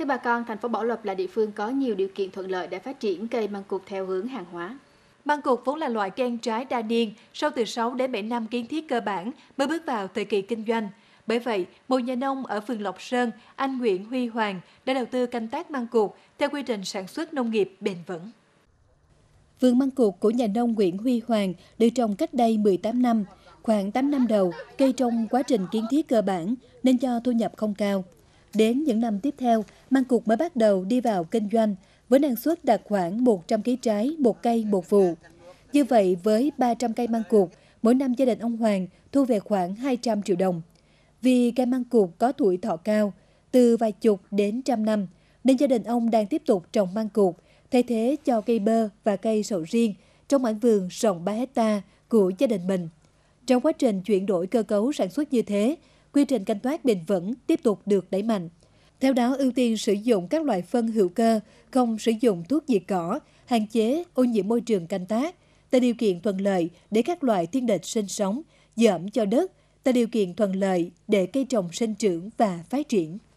Theo bà con, thành phố Bảo Lộc là địa phương có nhiều điều kiện thuận lợi để phát triển cây măng cụt theo hướng hàng hóa. Măng cụt vốn là loại cây ăn trái đa niên, sau từ 6 đến 7 năm kiến thiết cơ bản mới bước vào thời kỳ kinh doanh. Bởi vậy, một nhà nông ở phường Lộc Sơn, anh Nguyễn Huy Hoàng đã đầu tư canh tác măng cụt theo quy trình sản xuất nông nghiệp bền vững. Vườn măng cụt của nhà nông Nguyễn Huy Hoàng được trồng cách đây 18 năm. Khoảng 8 năm đầu, cây trong quá trình kiến thiết cơ bản nên cho thu nhập không cao. Đến những năm tiếp theo, măng cụt mới bắt đầu đi vào kinh doanh với năng suất đạt khoảng 100 kg trái một cây một vụ. Như vậy, với 300 cây măng cụt, mỗi năm gia đình ông Hoàng thu về khoảng 200 triệu đồng. Vì cây măng cụt có tuổi thọ cao, từ vài chục đến trăm năm, nên gia đình ông đang tiếp tục trồng măng cụt, thay thế cho cây bơ và cây sầu riêng trong mảnh vườn rộng 3 hecta của gia đình mình. Trong quá trình chuyển đổi cơ cấu sản xuất như thế, quy trình canh tác bền vững tiếp tục được đẩy mạnh. Theo đó, ưu tiên sử dụng các loại phân hữu cơ, không sử dụng thuốc diệt cỏ, hạn chế ô nhiễm môi trường canh tác, tạo điều kiện thuận lợi để các loại thiên địch sinh sống, giữ ẩm cho đất, tạo điều kiện thuận lợi để cây trồng sinh trưởng và phát triển.